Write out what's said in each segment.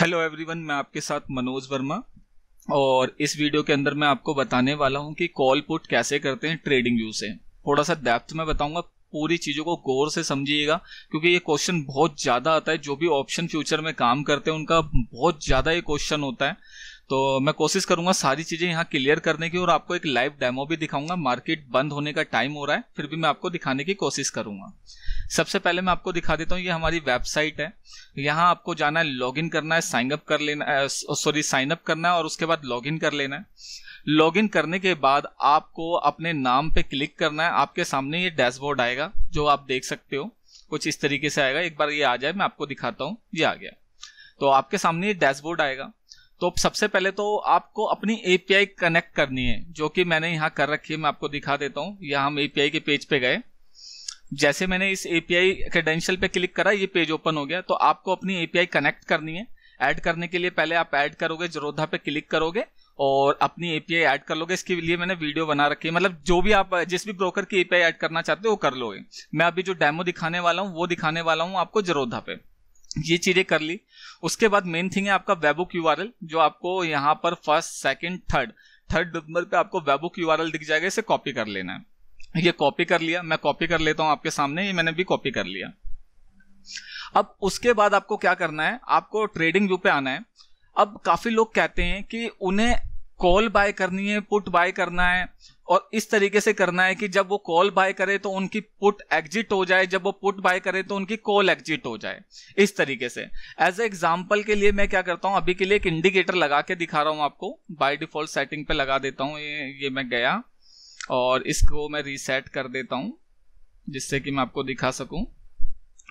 hello everyone मैं आपके साथ मनोज वर्मा और इस वीडियो के अंदर मैं आपको बताने वाला हूं कि कॉल पुट कैसे करते हैं ट्रेडिंग व्यू से थोड़ा सा डेप्थ में बताऊंगा पूरी चीजों को गौर से समझिएगा क्योंकि ये क्वेश्चन बहुत ज्यादा आता है जो भी ऑप्शन फ्यूचर में काम करते हैं उनका बहुत ज्यादा ये क्वेश्चन होता है तो मैं कोशिश करूंगा सारी चीजें यहाँ क्लियर करने की और आपको एक लाइव डेमो भी दिखाऊंगा मार्केट बंद होने का टाइम हो रहा है फिर भी मैं आपको दिखाने की कोशिश करूंगा सबसे पहले मैं आपको दिखा देता हूँ ये हमारी वेबसाइट है यहाँ आपको जाना है इन करना है साइन अप कर लेना सॉरी साइन अप करना है और उसके बाद इन कर लेना है लॉगिन करने के बाद आपको अपने नाम पे क्लिक करना है आपके सामने ये डैशबोर्ड आएगा जो आप देख सकते हो कुछ इस तरीके से आएगा एक बार ये आ जाए मैं आपको दिखाता हूँ ये आ गया तो आपके सामने ये डैशबोर्ड आएगा तो सबसे पहले तो आपको अपनी एपीआई कनेक्ट करनी है जो कि मैंने यहाँ कर रखी है मैं आपको दिखा देता हूँ यहाँ हम एपीआई के पेज पे गए जैसे मैंने इस एपीआई क्रेडेंशियल पे क्लिक करा ये पेज ओपन हो गया तो आपको अपनी एपीआई कनेक्ट करनी है ऐड करने के लिए पहले आप ऐड करोगे जरोधा पे क्लिक करोगे और अपनी एपीआई ऐड कर लोगे इसके लिए मैंने वीडियो बना रखी है मतलब जो भी आप जिस भी ब्रोकर की एपीआई ऐड करना चाहते हो वो कर लोगे मैं अभी जो डेमो दिखाने वाला हूँ वो दिखाने वाला हूँ आपको जरोधा पे ये चीजें कर ली उसके बाद मेन थिंग है आपका वेबुक यू जो आपको यहाँ पर first second third third number पे आपको वेबुक यू दिख जाएगा इसे कॉपी कर लेना है ये कॉपी कर लिया मैं कॉपी कर लेता हूं आपके सामने ये मैंने भी कॉपी कर लिया अब उसके बाद आपको क्या करना है आपको ट्रेडिंग व्यू पे आना है अब काफी लोग कहते हैं कि उन्हें कॉल बाय करनी है पुट बाय करना है और इस तरीके से करना है कि जब वो कॉल बाय करे तो उनकी पुट एग्जिट हो जाए जब वो पुट बाय करे तो उनकी कॉल एग्जिट हो जाए इस तरीके से एज ए एग्जाम्पल के लिए मैं क्या करता हूं अभी के लिए एक इंडिकेटर लगा के दिखा रहा हूं आपको बाय डिफॉल्ट सेटिंग पे लगा देता हूं ये ये मैं गया और इसको मैं रीसेट कर देता हूं जिससे कि मैं आपको दिखा सकू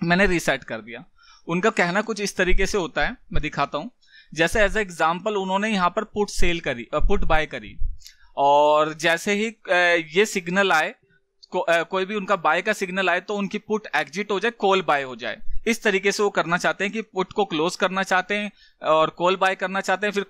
मैंने रीसेट कर दिया उनका कहना कुछ इस तरीके से होता है मैं दिखाता हूं जैसे एज एग्जाम्पल उन्होंने यहाँ पर पुट सेल करी पुट बाय करी और जैसे ही ये सिग्नल आए को, कोई भी उनका बाय का सिग्नल आए तो उनकी पुट एग्जिट हो जाए कॉल बाय हो जाए इस तरीके से वो करना चाहते हैं कि पुट को क्लोज करना चाहते हैं और कॉल बाय करना चाहते हैं फिर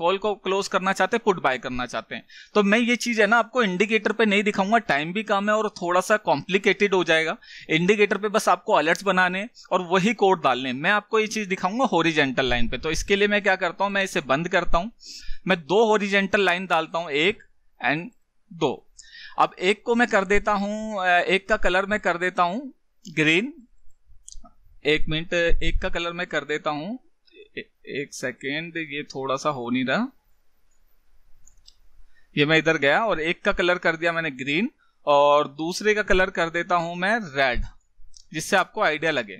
कॉल को क्लोज करना चाहते हैं पुट बाय करना चाहते हैं तो मैं ये चीज है ना आपको इंडिकेटर पे नहीं दिखाऊंगा टाइम भी कम है और थोड़ा सा कॉम्प्लिकेटेड हो जाएगा इंडिकेटर पे बस आपको अलर्ट्स बनाने और वही कोड डालने मैं आपको ये चीज दिखाऊंगा होरिजेंटल लाइन पे तो इसके लिए मैं क्या करता हूं मैं इसे बंद करता हूं मैं दो होरिजेंटल लाइन डालता हूं एक एंड दो अब एक को मैं कर देता हूं एक का कलर मैं कर देता हूं ग्रीन एक मिनट एक का कलर मैं कर देता ए, एक सेकेंड ये थोड़ा सा हो नहीं रहा ये मैं इधर गया और एक का कलर कर दिया मैंने ग्रीन और दूसरे का कलर कर देता हूं मैं रेड जिससे आपको आइडिया लगे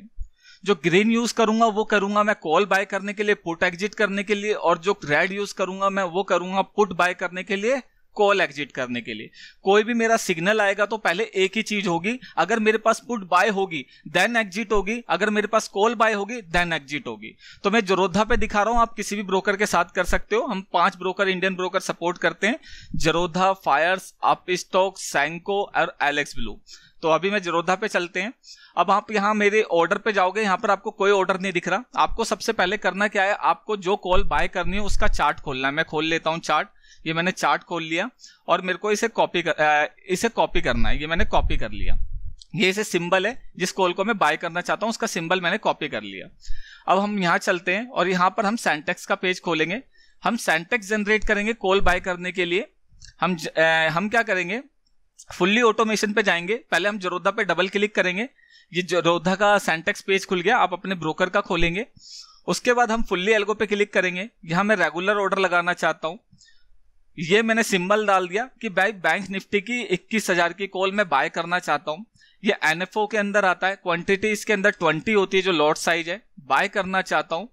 जो ग्रीन यूज करूंगा वो करूंगा मैं कॉल बाय करने के लिए पुट एग्जिट करने के लिए और जो रेड यूज करूंगा मैं वो करूंगा पुट बाय करने के लिए कॉल एग्जिट करने के लिए कोई भी मेरा सिग्नल आएगा तो पहले एक ही चीज होगी अगर मेरे पास पुट बाय होगी देन एग्जिट होगी अगर मेरे पास कॉल बाय होगी देन एग्जिट होगी तो मैं जरोधा पे दिखा रहा हूं आप किसी भी ब्रोकर के साथ कर सकते हो हम पांच ब्रोकर इंडियन ब्रोकर सपोर्ट करते हैं जरोधा फायर्स स्टॉक सैंको और एलेक्स ब्लू तो अभी मैं जरोधा पे चलते हैं अब आप यहाँ मेरे ऑर्डर पे जाओगे यहां पर आपको कोई ऑर्डर नहीं दिख रहा आपको सबसे पहले करना क्या है आपको जो कॉल बाय करनी है उसका चार्ट खोलना है मैं खोल लेता हूँ चार्ट ये मैंने चार्ट खोल लिया और मेरे को इसे कॉपी कर, इसे कॉपी करना है ये मैंने कॉपी कर लिया ये इसे सिंबल है जिस कॉल को मैं बाय करना चाहता हूँ उसका सिंबल मैंने कॉपी कर लिया अब हम यहाँ चलते हैं और यहाँ पर हम सेंटेक्स का पेज खोलेंगे हम सेंटेक्स जनरेट करेंगे कॉल बाय करने के लिए हम आ, हम क्या करेंगे फुल्ली ऑटोमेशन पे जाएंगे पहले हम जरोधा पे डबल क्लिक करेंगे ये जरोधा का सेंटेक्स पेज खुल गया आप अपने ब्रोकर का खोलेंगे उसके बाद हम फुल्ली एल्गो पे क्लिक करेंगे यहाँ मैं रेगुलर ऑर्डर लगाना चाहता हूँ ये मैंने सिंबल डाल दिया कि भाई बैंक निफ्टी की इक्कीस हजार की कॉल मैं बाय करना चाहता हूँ ये एनएफओ के अंदर आता है क्वांटिटी इसके अंदर 20 होती है जो लॉट साइज है बाय करना चाहता हूँ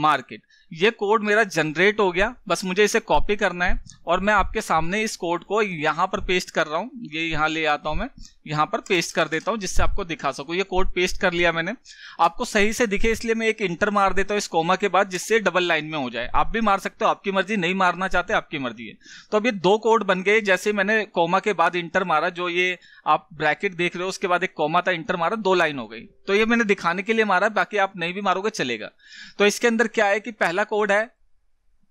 मार्केट ये कोड मेरा जनरेट हो गया बस मुझे इसे कॉपी करना है और मैं आपके सामने इस कोड को यहाँ पर पेस्ट कर रहा हूँ ये यहाँ ले आता हूँ मैं यहाँ पर पेस्ट कर देता हूँ जिससे आपको दिखा सकूँ ये कोड पेस्ट कर लिया मैंने आपको सही से दिखे इसलिए मैं एक इंटर मार देता हूँ इस कोमा के बाद जिससे डबल लाइन में हो जाए आप भी मार सकते हो आपकी मर्जी नहीं मारना चाहते आपकी मर्जी है तो अब ये दो कोड बन गए जैसे मैंने कोमा के बाद इंटर मारा जो ये आप ब्रैकेट देख रहे हो उसके बाद एक कोमा था इंटर मारा दो लाइन हो गई तो ये मैंने दिखाने के लिए मारा बाकी आप नहीं भी मारोगे चलेगा तो इसके अंदर क्या है कि पहला पहला कोड है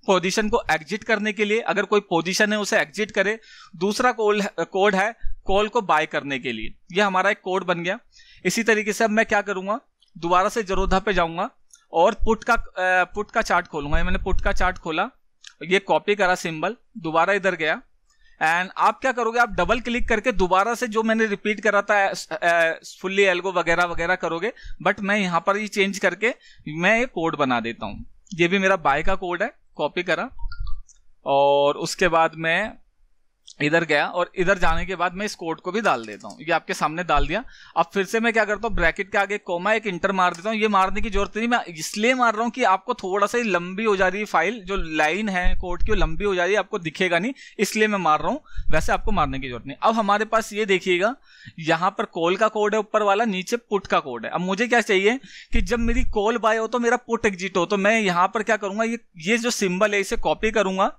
पोजीशन को एग्जिट करने के लिए अगर कोई पोजीशन है उसे एग्जिट करे दूसरा कोल कोड है कॉल को बाय करने के लिए यह हमारा एक कोड बन गया इसी तरीके से अब मैं क्या करूंगा दोबारा से जरोधा पे जाऊंगा और पुट का पुट का चार्ट खोलूंगा मैंने पुट का चार्ट खोला ये कॉपी करा सिंबल दोबारा इधर गया एंड आप क्या करोगे आप डबल क्लिक करके दोबारा से जो मैंने रिपीट करा था फुल्ली एल्गो वगैरह वगैरह करोगे बट मैं यहाँ पर ये चेंज करके मैं ये कोड बना देता हूँ ये भी मेरा बाय का कोड है कॉपी करा और उसके बाद मैं इधर गया और इधर जाने के बाद मैं इस कोड को भी डाल देता हूँ ये आपके सामने डाल दिया अब फिर से मैं क्या करता हूँ ब्रैकेट के आगे कोमा एक इंटर मार देता हूँ ये मारने की जरूरत नहीं मैं इसलिए मार रहा हूँ कि आपको थोड़ा सा लंबी हो जा रही फाइल जो लाइन है कोड की वो लंबी हो जा रही है आपको दिखेगा नहीं इसलिए मैं मार रहा हूँ वैसे आपको मारने की जरूरत नहीं अब हमारे पास ये देखिएगा यहाँ पर कॉल का कोड है ऊपर वाला नीचे पुट का कोड है अब मुझे क्या चाहिए कि जब मेरी कॉल बाय हो तो मेरा पुट एग्जिट हो तो मैं यहाँ पर क्या करूंगा ये ये जो सिंबल है इसे कॉपी करूंगा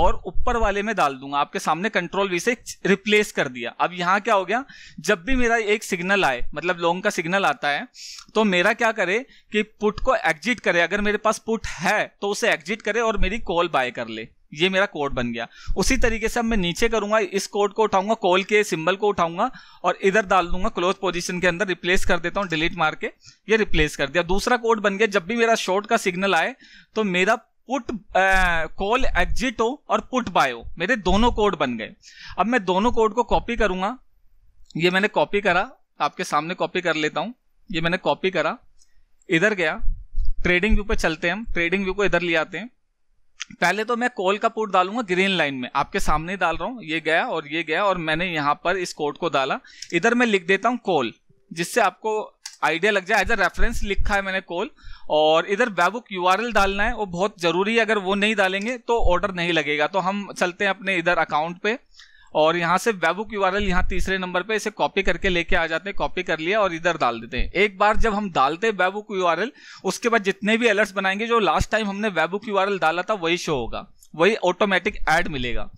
और ऊपर वाले में डाल दूंगा आपके सामने कंट्रोल वी से रिप्लेस कर दिया अब यहाँ क्या हो गया जब भी मेरा एक सिग्नल आए मतलब लॉन्ग का सिग्नल आता है तो मेरा क्या करे कि पुट को एग्जिट करे अगर मेरे पास पुट है तो उसे एग्जिट करे और मेरी कॉल बाय कर ले ये मेरा कोड बन गया उसी तरीके से अब मैं नीचे करूंगा इस कोड को उठाऊंगा कॉल के सिंबल को उठाऊंगा और इधर डाल दूंगा क्लोज पोजीशन के अंदर रिप्लेस कर देता हूं डिलीट मार के ये रिप्लेस कर दिया दूसरा कोड बन गया जब भी मेरा शॉर्ट का सिग्नल आए तो मेरा पुट कॉल एग्जिटो और पुट बायो मेरे दोनों कोड बन गए अब मैं दोनों कोड को कॉपी करूंगा ये मैंने कॉपी करा आपके सामने कॉपी कर लेता हूं ये मैंने कॉपी करा इधर गया ट्रेडिंग व्यू पे चलते हैं हम ट्रेडिंग व्यू को इधर ले आते हैं पहले तो मैं कॉल का पुट डालूंगा ग्रीन लाइन में आपके सामने डाल रहा हूं ये गया और ये गया और मैंने यहां पर इस कोड को डाला इधर मैं लिख देता हूं कॉल जिससे आपको आइडिया लग जाए एज अ रेफरेंस लिखा है मैंने कॉल और इधर वेबुक यू डालना है वो बहुत जरूरी है अगर वो नहीं डालेंगे तो ऑर्डर नहीं लगेगा तो हम चलते हैं अपने इधर अकाउंट पे और यहाँ से वेबुक यू आर एल यहाँ तीसरे नंबर पे इसे कॉपी करके लेके आ जाते हैं कॉपी कर लिया और इधर डाल देते हैं एक बार जब हम डालते हैं वेबुक यू आर एल उसके बाद जितने भी अलर्ट्स बनाएंगे जो लास्ट टाइम हमने वेबुक यू आर एल डाला था वही शो होगा वही ऑटोमेटिक ऐड मिलेगा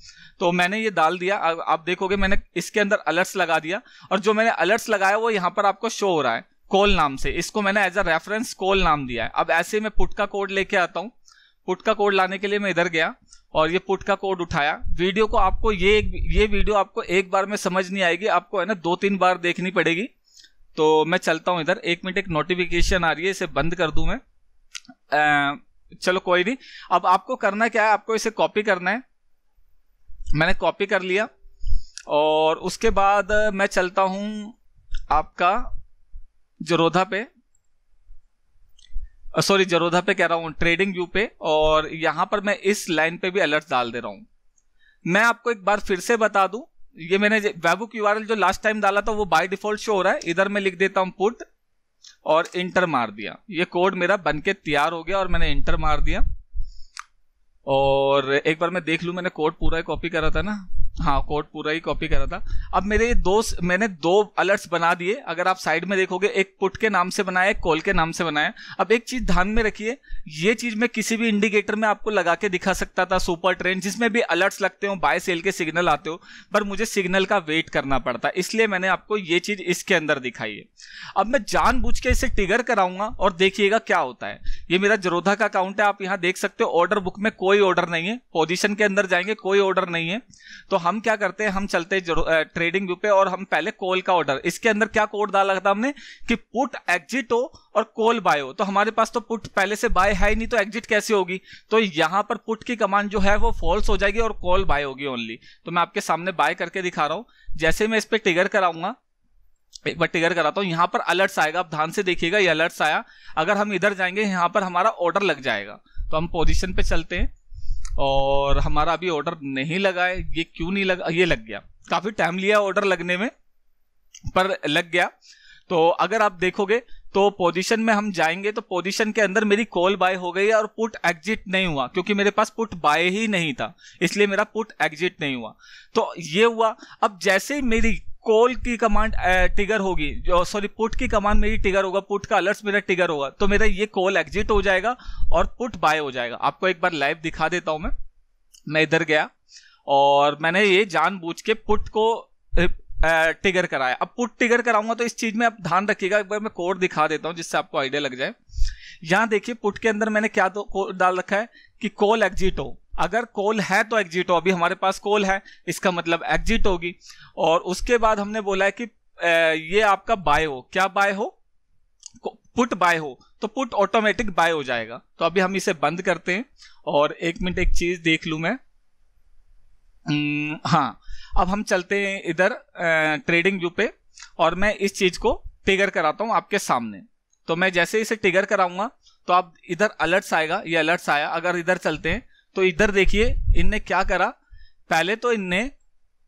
तो मैंने ये डाल दिया आप देखोगे मैंने इसके अंदर अलर्ट्स लगा दिया और जो मैंने अलर्ट्स लगाया वो यहाँ पर आपको शो हो रहा है कॉल नाम से इसको मैंने एज अ रेफरेंस कॉल नाम दिया है अब ऐसे मैं पुट का कोड लेके आता हूँ पुट का कोड लाने के लिए मैं इधर गया और ये पुट का कोड उठाया वीडियो को आपको ये ये वीडियो आपको एक बार में समझ नहीं आएगी आपको है ना दो तीन बार देखनी पड़ेगी तो मैं चलता हूँ इधर एक मिनट एक नोटिफिकेशन आ रही है इसे बंद कर दूं मैं आ, चलो कोई नहीं अब आपको करना क्या है आपको इसे कॉपी करना है मैंने कॉपी कर लिया और उसके बाद मैं चलता हूं आपका जरोधा पे सॉरी जरोधा पे कह रहा हूं ट्रेडिंग व्यू पे और यहां पर मैं इस लाइन पे भी अलर्ट डाल दे रहा हूं मैं आपको एक बार फिर से बता दूं ये मैंने वेबुक यू जो लास्ट टाइम डाला था वो बाय डिफॉल्ट शो हो रहा है इधर मैं लिख देता हूं पुट और इंटर मार दिया ये कोड मेरा बन के तैयार हो गया और मैंने इंटर मार दिया और एक बार मैं देख लूँ मैंने कोड पूरा कॉपी करा था ना हाँ कोड पूरा ही कॉपी करा था अब मेरे दो मैंने दो अलर्ट्स बना दिए अगर आप साइड में देखोगे एक पुट के नाम से बनाया एक कॉल के नाम से बनाया अब एक चीज ध्यान में रखिए ये चीज मैं किसी भी इंडिकेटर में आपको लगा के दिखा सकता था सुपर ट्रेंड जिसमें भी अलर्ट्स लगते हो बाय सेल के सिग्नल आते हो पर मुझे सिग्नल का वेट करना पड़ता इसलिए मैंने आपको ये चीज इसके अंदर दिखाई है अब मैं जान के इसे टिगर कराऊंगा और देखिएगा क्या होता है ये मेरा जरोधा का अकाउंट है आप यहाँ देख सकते हो ऑर्डर बुक में कोई ऑर्डर नहीं है पोजिशन के अंदर जाएंगे कोई ऑर्डर नहीं है तो हम क्या करते हैं हम चलते ट्रेडिंग व्यू पे और हम पहले कोल का ऑर्डर इसके अंदर क्या कोड डाला था हमने कि पुट एग्जिट हो और कोल बाय हो तो हमारे पास तो पुट पहले से बाय है ही नहीं तो एग्जिट कैसे होगी तो यहां पर पुट की कमांड जो है वो फॉल्स हो जाएगी और कॉल बाय होगी ओनली तो मैं आपके सामने बाय करके दिखा रहा हूं जैसे मैं इस पर टिगर कराऊंगा एक बार टिगर कराता हूँ यहाँ पर अलर्ट्स आएगा आप ध्यान से देखिएगा ये अलर्ट्स आया अगर हम इधर जाएंगे यहाँ पर हमारा ऑर्डर लग जाएगा तो हम पोजिशन पे चलते हैं और हमारा अभी ऑर्डर नहीं लगा है ये क्यों नहीं लगा ये लग गया काफ़ी टाइम लिया ऑर्डर लगने में पर लग गया तो अगर आप देखोगे तो पोजीशन में हम जाएंगे तो पोजीशन के अंदर मेरी कॉल बाय हो गई और पुट एग्जिट नहीं हुआ क्योंकि मेरे पास पुट बाय ही नहीं था इसलिए मेरा पुट एग्जिट नहीं हुआ तो ये हुआ अब जैसे ही मेरी कॉल की कमांड टिगर होगी जो सॉरी पुट की कमांड मेरी टिगर होगा पुट का अलर्ट्स मेरा टिगर होगा तो मेरा ये कॉल एग्जिट हो जाएगा और पुट बाय हो जाएगा आपको एक बार लाइव दिखा देता हूं मैं मैं इधर गया और मैंने ये जानबूझ के पुट को टिगर कराया अब पुट टिगर कराऊंगा तो इस चीज में आप ध्यान रखिएगा एक बार मैं कोड दिखा देता हूँ जिससे आपको आइडिया लग जाए यहां देखिए पुट के अंदर मैंने क्या तो कोड डाल रखा है कि कॉल एग्जिट हो अगर कोल है तो एग्जिट हो अभी हमारे पास कोल है इसका मतलब एग्जिट होगी और उसके बाद हमने बोला है कि ये आपका बाय हो क्या बाय हो पुट बाय हो तो पुट ऑटोमेटिक बाय हो जाएगा तो अभी हम इसे बंद करते हैं और एक मिनट एक चीज देख लू मैं हाँ अब हम चलते हैं इधर ट्रेडिंग व्यू पे और मैं इस चीज को टिगर कराता हूं आपके सामने तो मैं जैसे इसे टिगर कराऊंगा तो आप इधर अलर्ट्स आएगा ये अलर्ट्स आया अगर इधर चलते हैं तो इधर देखिए इनने क्या करा पहले तो इनने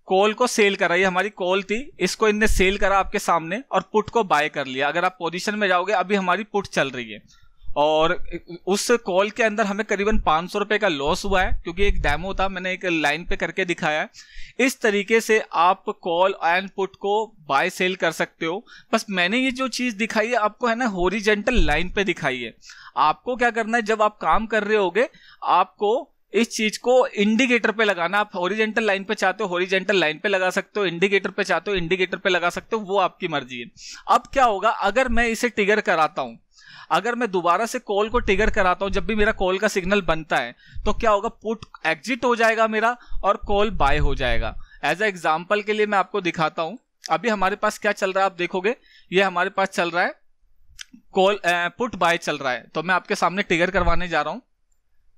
कॉल को सेल करा ये हमारी कॉल थी इसको इनने सेल करा आपके सामने और पुट को बाय कर लिया अगर आप पोजीशन में जाओगे अभी हमारी पुट चल रही है और उस कॉल के अंदर हमें करीबन पाँच सौ रुपये का लॉस हुआ है क्योंकि एक डेमो था मैंने एक लाइन पे करके दिखाया है इस तरीके से आप कॉल एंड पुट को बाय सेल कर सकते हो बस मैंने ये जो चीज़ दिखाई है आपको है ना होरिजेंटल लाइन पे दिखाई है आपको क्या करना है जब आप काम कर रहे होगे आपको इस चीज को इंडिकेटर पे लगाना आप ओरिजेंटल लाइन पे चाहते हो ओरिजेंटल लाइन पे लगा सकते हो इंडिकेटर पे चाहते हो इंडिकेटर पे लगा सकते हो वो आपकी मर्जी है अब क्या होगा अगर मैं इसे टिगर कराता हूं अगर मैं दोबारा से कॉल को टिगर कराता हूं जब भी मेरा कॉल का सिग्नल बनता है तो क्या होगा पुट एग्जिट हो जाएगा मेरा और कॉल बाय हो जाएगा एज अ एग्जाम्पल के लिए मैं आपको दिखाता हूं अभी हमारे पास क्या चल रहा है आप देखोगे ये हमारे पास चल रहा है कॉल पुट बाय चल रहा है तो मैं आपके सामने टिगर करवाने जा रहा हूँ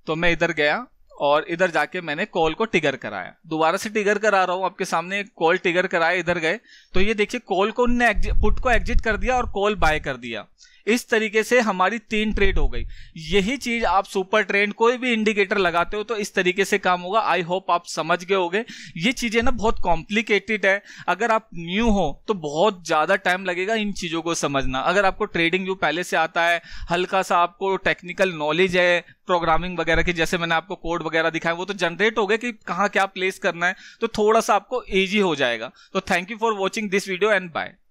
तो मैं इधर गया और इधर जाके मैंने कॉल को टिगर कराया दोबारा से टिगर करा रहा हूं आपके सामने कॉल टिगर कराया इधर गए तो ये देखिए कॉल को पुट को एग्जिट कर दिया और कॉल बाय कर दिया इस तरीके से हमारी तीन ट्रेड हो गई यही चीज आप सुपर ट्रेंड कोई भी इंडिकेटर लगाते हो तो इस तरीके से काम होगा आई होप आप समझ गए होगे ये चीजें ना बहुत कॉम्प्लिकेटेड है अगर आप न्यू हो तो बहुत ज्यादा टाइम लगेगा इन चीजों को समझना अगर आपको ट्रेडिंग जो पहले से आता है हल्का सा आपको टेक्निकल नॉलेज है प्रोग्रामिंग वगैरह की जैसे मैंने आपको कोड वगैरह दिखाया वो तो जनरेट हो गए कि कहाँ क्या प्लेस करना है तो थोड़ा सा आपको ईजी हो जाएगा तो thank you for watching this video and bye